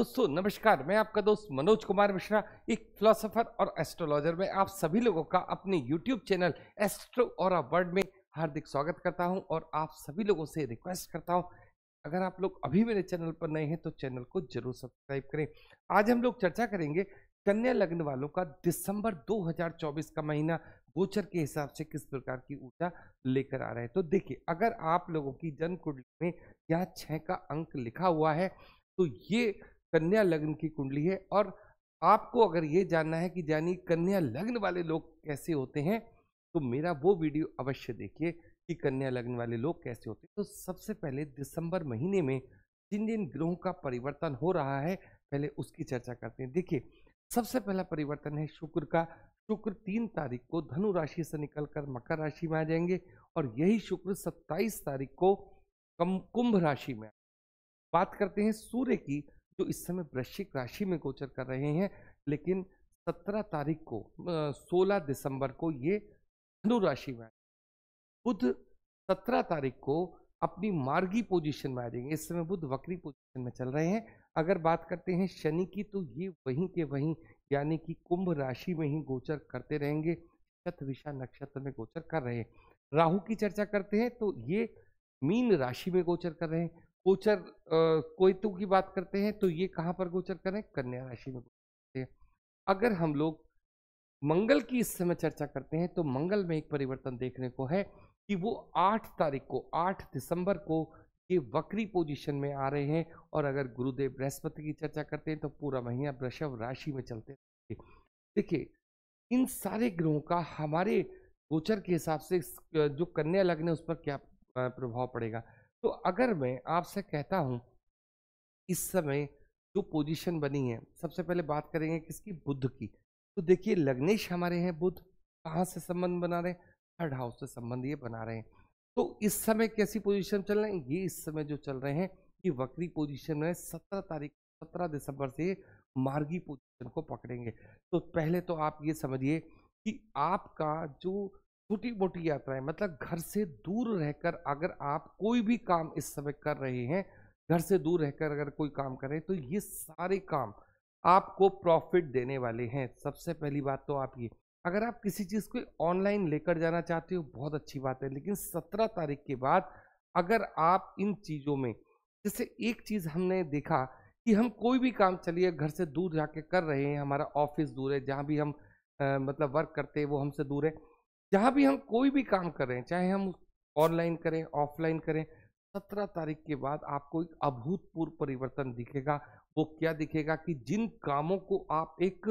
दोस्तों नमस्कार मैं आपका दोस्त मनोज कुमार मिश्रा एक फिलोसोफर और एस्ट्रोलॉजर में आप सभी लोगों का अपने यूट्यूब चैनल एस्ट्रो और वर्ल्ड में हार्दिक स्वागत करता हूं और आप सभी लोगों से रिक्वेस्ट करता हूं अगर आप लोग अभी मेरे चैनल पर नए हैं तो चैनल को जरूर सब्सक्राइब करें आज हम लोग चर्चा करेंगे कन्या लग्न वालों का दिसंबर दो का महीना गोचर के हिसाब से किस प्रकार की ऊर्जा लेकर आ रहा है तो देखिए अगर आप लोगों की जन्म कुंडली में यहाँ छः का अंक लिखा हुआ है तो ये कन्या लग्न की कुंडली है और आपको अगर ये जानना है कि जानी कन्या लग्न वाले लोग कैसे होते हैं तो मेरा वो वीडियो अवश्य देखिए कि कन्या लग्न वाले लोग कैसे होते हैं तो सबसे पहले दिसंबर महीने में जिन जिन ग्रहों का परिवर्तन हो रहा है पहले उसकी चर्चा करते हैं देखिए सबसे पहला परिवर्तन है शुक्र का शुक्र तीन तारीख को धनु राशि से निकलकर मकर राशि में आ जाएंगे और यही शुक्र सत्ताईस तारीख को कम कुंभ राशि में बात करते हैं सूर्य की जो इस समय वृश्चिक राशि में गोचर कर रहे हैं लेकिन सत्रह तारीख को सोलह दिसंबर को ये धनु राशि में बुध सत्रह तारीख को अपनी मार्गी पोजीशन में आ जाएंगे इस समय बुध वक्री पोजीशन में चल रहे हैं अगर बात करते हैं शनि की तो ये वहीं के वहीं यानी कि कुंभ राशि में ही गोचर करते रहेंगे शतविशा नक्षत्र में गोचर कर रहे हैं राहु की चर्चा करते हैं तो ये मीन राशि में गोचर कर रहे हैं गोचर कोयतु की बात करते हैं तो ये कहाँ पर गोचर करें कन्या राशि में हैं अगर हम लोग मंगल की इस समय चर्चा करते हैं तो मंगल में एक परिवर्तन देखने को है कि वो आठ तारीख को आठ दिसंबर को ये वक्री पोजीशन में आ रहे हैं और अगर गुरुदेव बृहस्पति की चर्चा करते हैं तो पूरा महीना वृषभ राशि में चलते देखिए इन सारे ग्रहों का हमारे गोचर के हिसाब से जो कन्या लग्न है उस पर क्या प्रभाव पड़ेगा तो अगर मैं आपसे कहता हूँ इस समय जो पोजीशन बनी है सबसे पहले बात करेंगे किसकी बुद्ध की तो देखिए लग्नेश हमारे हैं बुद्ध कहाँ से संबंध बना रहे हैं थर्ड हाउस से संबंध ये बना रहे हैं तो इस समय कैसी पोजीशन चल रहे हैं ये इस समय जो चल रहे हैं ये वक्री पोजीशन में सत्रह तारीख सत्रह दिसंबर से मार्गी पोजीशन को पकड़ेंगे तो पहले तो आप ये समझिए कि आपका जो छोटी मोटी यात्राएं मतलब घर से दूर रहकर अगर आप कोई भी काम इस समय कर रहे हैं घर से दूर रहकर अगर कोई काम कर रहे हैं तो ये सारे काम आपको प्रॉफिट देने वाले हैं सबसे पहली बात तो आप ये अगर आप किसी चीज़ को ऑनलाइन लेकर जाना चाहते हो बहुत अच्छी बात है लेकिन सत्रह तारीख के बाद अगर आप इन चीज़ों में जैसे एक चीज़ हमने देखा कि हम कोई भी काम चलिए घर से दूर जाके कर रहे हैं हमारा ऑफिस दूर है जहाँ भी हम आ, मतलब वर्क करते हैं वो हमसे दूर है जहां भी हम कोई भी काम कर रहे हैं चाहे हम ऑनलाइन करें ऑफलाइन करें सत्रह तारीख के बाद आपको एक अभूतपूर्व परिवर्तन दिखेगा वो क्या दिखेगा कि जिन कामों को आप एक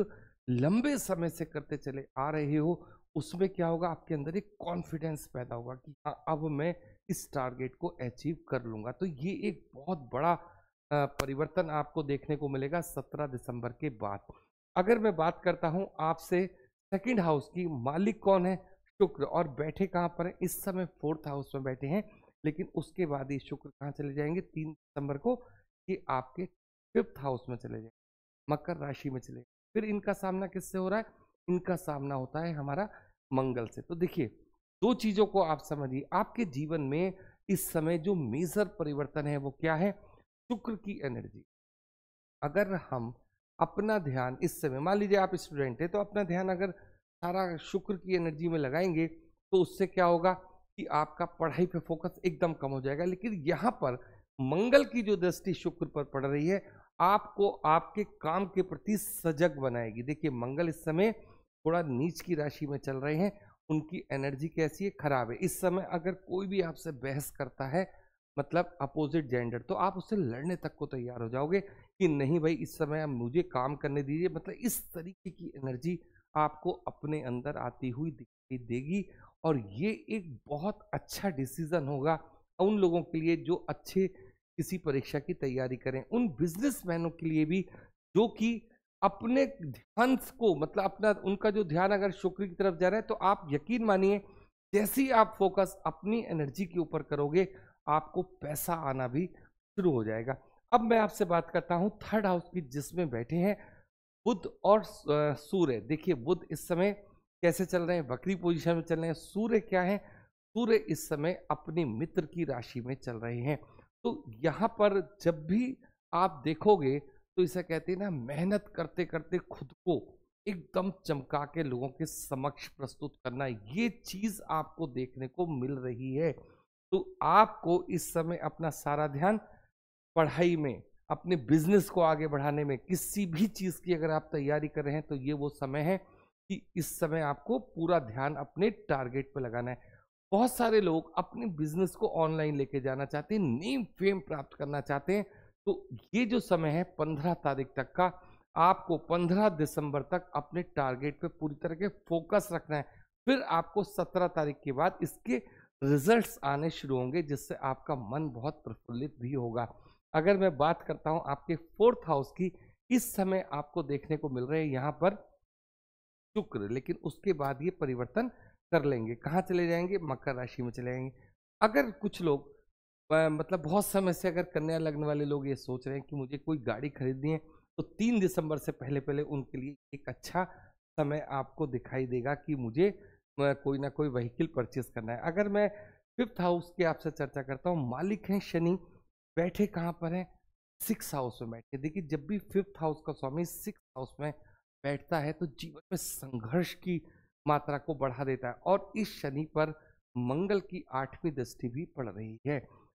लंबे समय से करते चले आ रहे हो उसमें क्या होगा आपके अंदर एक कॉन्फिडेंस पैदा होगा कि हाँ, अब मैं इस टारगेट को अचीव कर लूंगा तो ये एक बहुत बड़ा परिवर्तन आपको देखने को मिलेगा सत्रह दिसंबर के बाद अगर मैं बात करता हूँ आपसे सेकंड हाउस की मालिक कौन है शुक्र और बैठे कहाँ पर है इस समय फोर्थ हाउस में बैठे हैं लेकिन उसके बाद ये शुक्र कहाँ चले जाएंगे तीन दिसंबर को कि आपके फिफ्थ हाउस में चले जाएंगे मकर राशि में चले फिर इनका सामना किससे हो रहा है इनका सामना होता है हमारा मंगल से तो देखिए दो चीज़ों को आप समझिए आपके जीवन में इस समय जो मेजर परिवर्तन है वो क्या है शुक्र की एनर्जी अगर हम अपना ध्यान इस समय मान लीजिए आप स्टूडेंट हैं तो अपना ध्यान अगर सारा शुक्र की एनर्जी में लगाएंगे तो उससे क्या होगा कि आपका पढ़ाई पे फोकस एकदम कम हो जाएगा लेकिन यहाँ पर मंगल की जो दृष्टि शुक्र पर पड़ रही है आपको आपके काम के प्रति सजग बनाएगी देखिए मंगल इस समय थोड़ा नीच की राशि में चल रहे हैं उनकी एनर्जी कैसी है खराब है इस समय अगर कोई भी आपसे बहस करता है मतलब अपोजिट जेंडर तो आप उससे लड़ने तक को तैयार हो जाओगे कि नहीं भाई इस समय आप मुझे काम करने दीजिए मतलब इस तरीके की एनर्जी आपको अपने अंदर आती हुई दिखाई देगी और ये एक बहुत अच्छा डिसीज़न होगा उन लोगों के लिए जो अच्छे किसी परीक्षा की तैयारी करें उन बिजनेसमैनों के लिए भी जो कि अपने ध्यान को मतलब अपना उनका जो ध्यान अगर शुक्र की तरफ जा रहा है तो आप यकीन मानिए जैसे ही आप फोकस अपनी एनर्जी के ऊपर करोगे आपको पैसा आना भी शुरू हो जाएगा अब मैं आपसे बात करता हूँ थर्ड हाउस की जिसमें बैठे हैं बुद्ध और सूर्य देखिए बुद्ध इस समय कैसे चल रहे हैं बकरी पोजीशन में चल रहे हैं सूर्य क्या है सूर्य इस समय अपने मित्र की राशि में चल रहे हैं तो यहाँ पर जब भी आप देखोगे तो इसे कहते हैं ना मेहनत करते करते खुद को एकदम चमका के लोगों के समक्ष प्रस्तुत करना ये चीज़ आपको देखने को मिल रही है तो आपको इस समय अपना सारा ध्यान पढ़ाई में अपने बिजनेस को आगे बढ़ाने में किसी भी चीज़ की अगर आप तैयारी कर रहे हैं तो ये वो समय है कि इस समय आपको पूरा ध्यान अपने टारगेट पर लगाना है बहुत सारे लोग अपने बिजनेस को ऑनलाइन लेके जाना चाहते हैं नेम फेम प्राप्त करना चाहते हैं तो ये जो समय है पंद्रह तारीख तक का आपको पंद्रह दिसंबर तक अपने टारगेट पे पूरी तरह के फोकस रखना है फिर आपको सत्रह तारीख के बाद इसके रिजल्ट्स आने शुरू होंगे जिससे आपका मन बहुत प्रफुल्लित भी होगा अगर मैं बात करता हूं आपके फोर्थ हाउस की इस समय आपको देखने को मिल रहे हैं यहाँ पर शुक्र लेकिन उसके बाद ये परिवर्तन कर लेंगे कहाँ चले जाएंगे मकर राशि में चले जाएंगे अगर कुछ लोग मतलब बहुत समय से अगर कन्या लगने वाले लोग ये सोच रहे हैं कि मुझे कोई गाड़ी खरीदनी है तो तीन दिसंबर से पहले पहले उनके लिए एक अच्छा समय आपको दिखाई देगा कि मुझे कोई ना कोई व्हीकल परचेज करना है अगर मैं फिफ्थ हाउस की आपसे चर्चा करता हूँ मालिक हैं शनि बैठे कहाँ पर हैं सिक्स हाउस में बैठे देखिए जब भी फिफ्थ हाउस का स्वामी सिक्स हाउस में बैठता है तो जीवन में संघर्ष की मात्रा को बढ़ा देता है और इस शनि पर मंगल की आठवीं दृष्टि भी पड़ रही है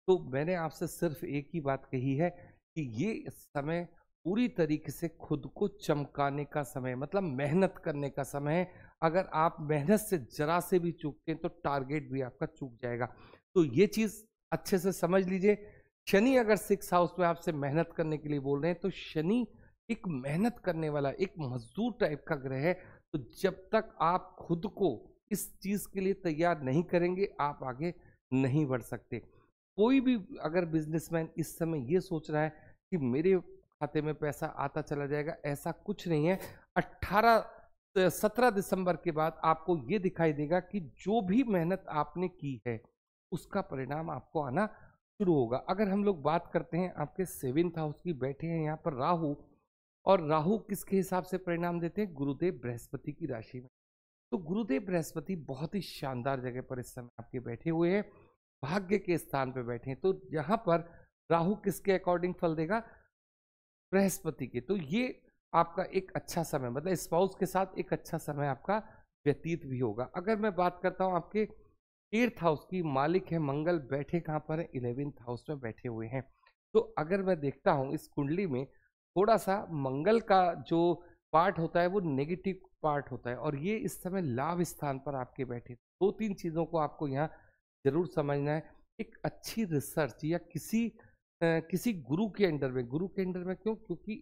तो मैंने आपसे सिर्फ एक ही बात कही है कि ये समय पूरी तरीके से खुद को चमकाने का समय मतलब मेहनत करने का समय है अगर आप मेहनत से जरा से भी चूकते हैं तो टारगेट भी आपका चूक जाएगा तो ये चीज़ अच्छे से समझ लीजिए शनि अगर सिक्स हाउस में आपसे मेहनत करने के लिए बोल रहे हैं तो शनि एक मेहनत करने वाला एक मजदूर टाइप का ग्रह है तो जब तक आप खुद को इस चीज़ के लिए तैयार नहीं करेंगे आप आगे नहीं बढ़ सकते कोई भी अगर बिजनेसमैन इस समय ये सोच रहा है कि मेरे खाते में पैसा आता चला जाएगा ऐसा कुछ नहीं है 18 सत्रह दिसंबर के बाद आपको ये दिखाई देगा कि जो भी मेहनत आपने की है उसका परिणाम आपको आना शुरू होगा अगर हम लोग बात करते हैं आपके सेवेंथ हाउस की बैठे हैं यहाँ पर राहु और राहु किसके हिसाब से परिणाम देते हैं गुरुदेव बृहस्पति की राशि में तो गुरुदेव बृहस्पति बहुत ही शानदार जगह पर इस समय आपके बैठे हुए हैं भाग्य के स्थान पर बैठे हैं तो यहाँ पर राहु किसके अकॉर्डिंग फल देगा बृहस्पति के तो ये आपका एक अच्छा समय मतलब स्पाउस के साथ एक अच्छा समय आपका व्यतीत भी होगा अगर मैं बात करता हूँ आपके एट्थ हाउस की मालिक है मंगल बैठे कहाँ पर है इलेवेंथ हाउस में बैठे हुए हैं तो अगर मैं देखता हूँ इस कुंडली में थोड़ा सा मंगल का जो पार्ट होता है वो नेगेटिव पार्ट होता है और ये इस समय लाभ स्थान पर आपके बैठे दो तीन चीज़ों को आपको यहाँ ज़रूर समझना है एक अच्छी रिसर्च या किसी आ, किसी गुरु के अंडर में गुरु के अंडर में क्यों क्योंकि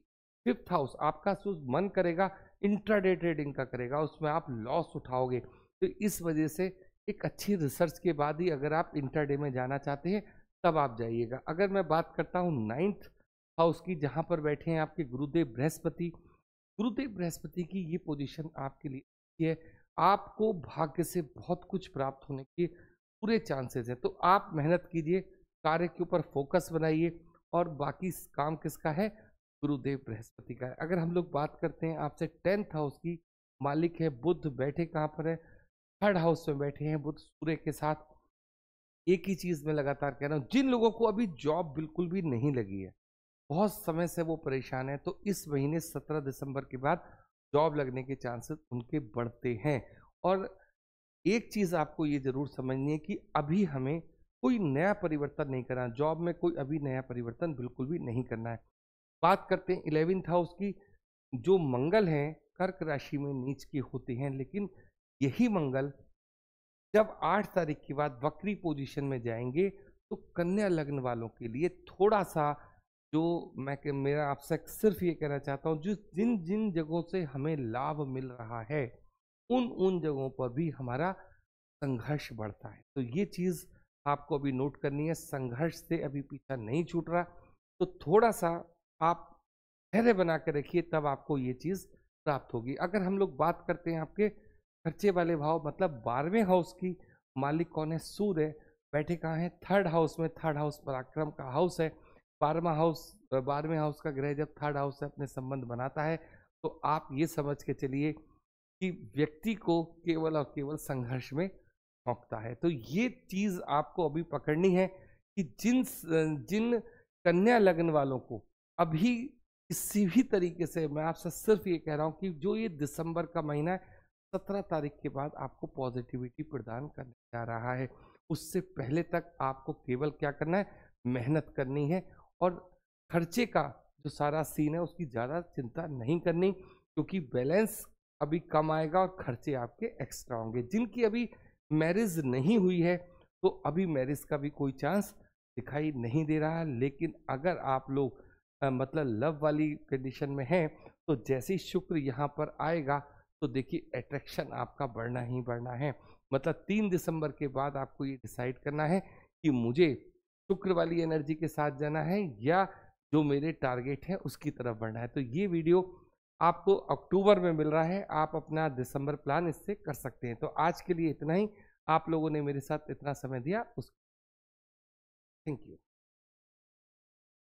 फिफ्थ हाउस आपका जो मन करेगा इंट्राडे ट्रेडिंग का करेगा उसमें आप लॉस उठाओगे तो इस वजह से एक अच्छी रिसर्च के बाद ही अगर आप इंटरडे में जाना चाहते हैं तब आप जाइएगा अगर मैं बात करता हूँ नाइन्थ हाउस की जहाँ पर बैठे हैं आपके गुरुदेव बृहस्पति गुरुदेव बृहस्पति की ये पोजीशन आपके लिए है आपको भाग्य से बहुत कुछ प्राप्त होने के पूरे चांसेस हैं तो आप मेहनत कीजिए कार्य के ऊपर फोकस बनाइए और बाकी काम किसका है गुरुदेव बृहस्पति का है अगर हम लोग बात करते हैं आपसे टेंथ हाउस की मालिक है बुद्ध बैठे कहाँ पर है थर्ड हाउस में बैठे हैं बुद्ध सूर्य के साथ एक ही चीज़ में लगातार कह रहा हूँ जिन लोगों को अभी जॉब बिल्कुल भी नहीं लगी है बहुत समय से वो परेशान है तो इस महीने सत्रह दिसंबर के बाद जॉब लगने के चांसेस उनके बढ़ते हैं और एक चीज़ आपको ये ज़रूर समझनी है कि अभी हमें कोई नया परिवर्तन नहीं करना जॉब में कोई अभी नया परिवर्तन बिल्कुल भी नहीं करना है बात करते हैं इलेवेंथ हाउस की जो मंगल हैं कर्क राशि में नीच के होते हैं लेकिन यही मंगल जब आठ तारीख के बाद वक्री पोजीशन में जाएंगे तो कन्या लग्न वालों के लिए थोड़ा सा जो मैं के मेरा आपसे सिर्फ ये कहना चाहता हूँ जिस जिन जिन जगहों से हमें लाभ मिल रहा है उन उन जगहों पर भी हमारा संघर्ष बढ़ता है तो ये चीज़ आपको अभी नोट करनी है संघर्ष से अभी पीछा नहीं छूट रहा तो थोड़ा सा आप धैर्य बना के रखिए तब आपको ये चीज़ प्राप्त होगी अगर हम लोग बात करते हैं आपके खर्चे वाले भाव मतलब बारहवें हाउस की मालिक कौन है सूर्य बैठे कहाँ हैं थर्ड हाउस में थर्ड हाउस पराक्रम का हाउस है बारहवा हाउस बारहवें हाउस का ग्रह जब थर्ड हाउस से अपने संबंध बनाता है तो आप ये समझ के चलिए कि व्यक्ति को केवल और केवल संघर्ष में ठोंकता है तो ये चीज़ आपको अभी पकड़नी है कि जिन जिन कन्या लगन वालों को अभी किसी भी तरीके से मैं आपसे सिर्फ ये कह रहा हूँ कि जो ये दिसंबर का महीना है सत्रह तारीख के बाद आपको पॉजिटिविटी प्रदान करने जा रहा है उससे पहले तक आपको केवल क्या करना है मेहनत करनी है और खर्चे का जो सारा सीन है उसकी ज़्यादा चिंता नहीं करनी क्योंकि बैलेंस अभी कम आएगा और खर्चे आपके एक्स्ट्रा होंगे जिनकी अभी मैरिज नहीं हुई है तो अभी मैरिज का भी कोई चांस दिखाई नहीं दे रहा है लेकिन अगर आप लोग मतलब लव वाली कंडीशन में हैं तो जैसे ही शुक्र यहाँ पर आएगा तो देखिए अट्रैक्शन आपका बढ़ना ही बढ़ना है मतलब तीन दिसंबर के बाद आपको ये डिसाइड करना है कि मुझे शुक्र वाली एनर्जी के साथ जाना है या जो मेरे टारगेट हैं उसकी तरफ बढ़ना है तो ये वीडियो आपको अक्टूबर में मिल रहा है आप अपना दिसंबर प्लान इससे कर सकते हैं तो आज के लिए इतना ही आप लोगों ने मेरे साथ इतना समय दिया उस थैंक यू